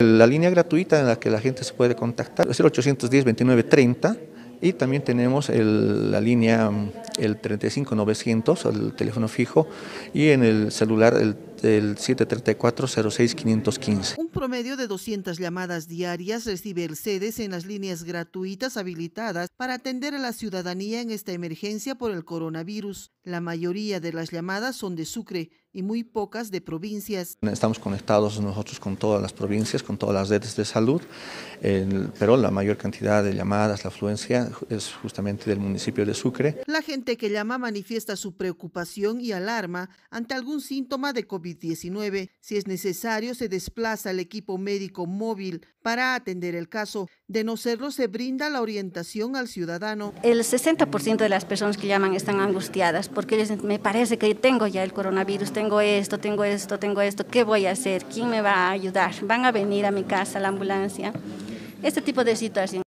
La línea gratuita en la que la gente se puede contactar es el 810-2930 y también tenemos la línea mm, el 35900, el teléfono fijo, y en el celular el, el 734-06515. Un promedio de 200 llamadas diarias recibe el CEDES en las líneas gratuitas habilitadas para atender a la ciudadanía en esta emergencia por el coronavirus. La mayoría de las llamadas son de Sucre y muy pocas de provincias. Estamos conectados nosotros con todas las provincias, con todas las redes de salud, pero la mayor cantidad de llamadas, la afluencia es justamente del municipio de Sucre. La gente que llama manifiesta su preocupación y alarma ante algún síntoma de COVID-19. Si es necesario, se desplaza el equipo médico móvil para atender el caso. De no serlo, se brinda la orientación al ciudadano. El 60% de las personas que llaman están angustiadas porque me parece que tengo ya el coronavirus, tengo tengo esto, tengo esto, tengo esto, ¿qué voy a hacer? ¿Quién me va a ayudar? ¿Van a venir a mi casa la ambulancia? Este tipo de situaciones.